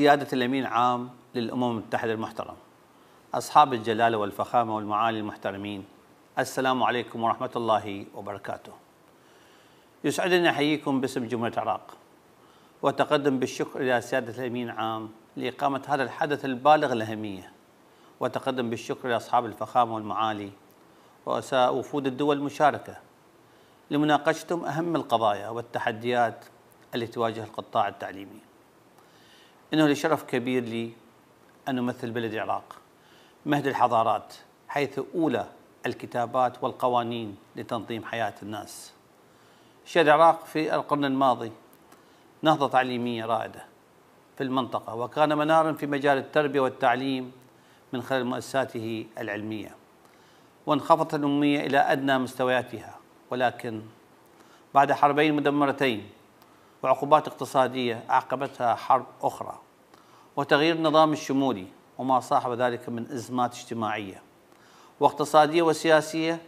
سيادة الأمين العام للأمم المتحدة المحترم أصحاب الجلالة والفخامة والمعالي المحترمين السلام عليكم ورحمة الله وبركاته يسعدني أحييكم باسم جمهورية العراق وتقدم بالشكر إلى سيادة الأمين العام لإقامة هذا الحدث البالغ الأهمية وتقدم بالشكر إلى أصحاب الفخامة والمعالي رؤساء وفود الدول المشاركة لمناقشتهم أهم القضايا والتحديات التي تواجه القطاع التعليمي انه لي شرف كبير لي ان امثل بلد العراق مهد الحضارات حيث اولى الكتابات والقوانين لتنظيم حياه الناس. شهد العراق في القرن الماضي نهضه تعليميه رائده في المنطقه وكان منارا في مجال التربيه والتعليم من خلال مؤسساته العلميه. وانخفضت الاميه الى ادنى مستوياتها ولكن بعد حربين مدمرتين وعقوبات اقتصادية أعقبتها حرب أخرى وتغيير النظام الشمولي وما صاحب ذلك من أزمات اجتماعية واقتصادية وسياسية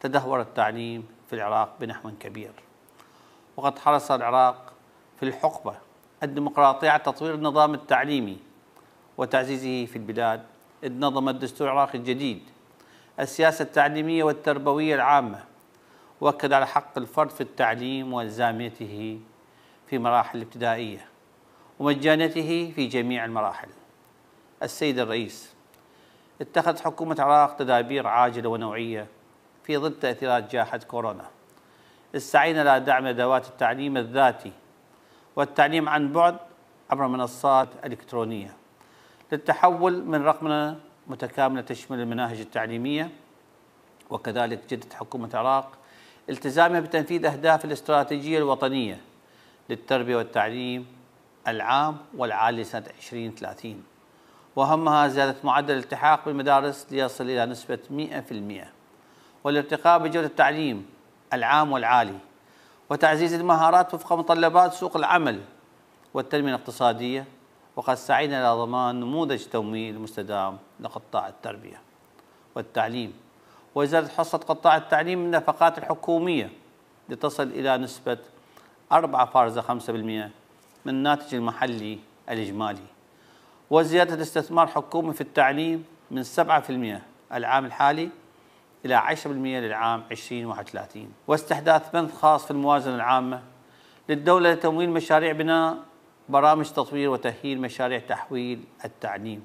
تدهور التعليم في العراق بنحو كبير وقد حرص العراق في الحقبة الديمقراطية على تطوير النظام التعليمي وتعزيزه في البلاد إذ نظم الدستور العراقي الجديد السياسة التعليمية والتربوية العامة وأكد على حق الفرد في التعليم والزاميته في مراحل الابتدائية ومجانته في جميع المراحل السيد الرئيس اتخذت حكومة العراق تدابير عاجلة ونوعية في ظل تأثيرات جائحة كورونا استعين على دعم أدوات التعليم الذاتي والتعليم عن بعد عبر منصات إلكترونية للتحول من رقمنة متكاملة تشمل المناهج التعليمية وكذلك جدت حكومة العراق التزامها بتنفيذ أهداف الاستراتيجية الوطنية للتربية والتعليم العام والعالي سنة 2030 وأهمها زيادة معدل الالتحاق بالمدارس ليصل إلى نسبة 100% والارتقاء بجودة التعليم العام والعالي وتعزيز المهارات وفق متطلبات سوق العمل والتنمية الاقتصادية وقد سعينا إلى ضمان نموذج تمويل مستدام لقطاع التربية والتعليم وزادت حصة قطاع التعليم من النفقات الحكومية لتصل إلى نسبة 4.5% من الناتج المحلي الإجمالي وزيادة استثمار حكومي في التعليم من 7% العام الحالي إلى 10% للعام 2031 واستحداث بند خاص في الموازنة العامة للدولة لتمويل مشاريع بناء برامج تطوير وتأهيل مشاريع تحويل التعليم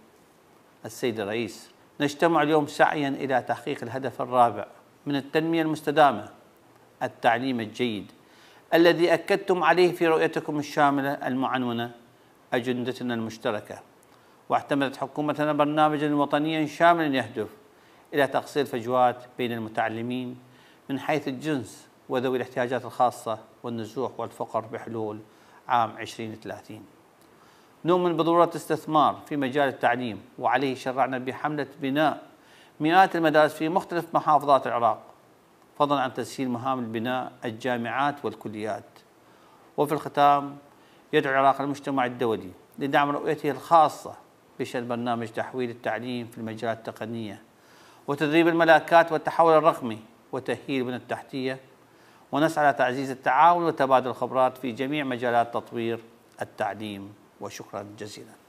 السيد الرئيس نجتمع اليوم سعيا إلى تحقيق الهدف الرابع من التنمية المستدامة التعليم الجيد الذي أكدتم عليه في رؤيتكم الشاملة المعنونة أجندتنا المشتركة واعتمدت حكومتنا برنامجا وطنيا شاملا يهدف إلى تقصير الفجوات بين المتعلمين من حيث الجنس وذوي الاحتياجات الخاصة والنزوح والفقر بحلول عام 2030 نؤمن بضرورة استثمار في مجال التعليم وعليه شرعنا بحملة بناء مئات المدارس في مختلف محافظات العراق فضلا عن تسهيل مهام البناء الجامعات والكليات وفي الختام يدعو العراق المجتمع الدولي لدعم رؤيته الخاصة بشأن برنامج تحويل التعليم في المجالات التقنية وتدريب الملاكات والتحول الرقمي وتأهيل البنى التحتية ونسعى على تعزيز التعاون وتبادل الخبرات في جميع مجالات تطوير التعليم وشكرا جزيلا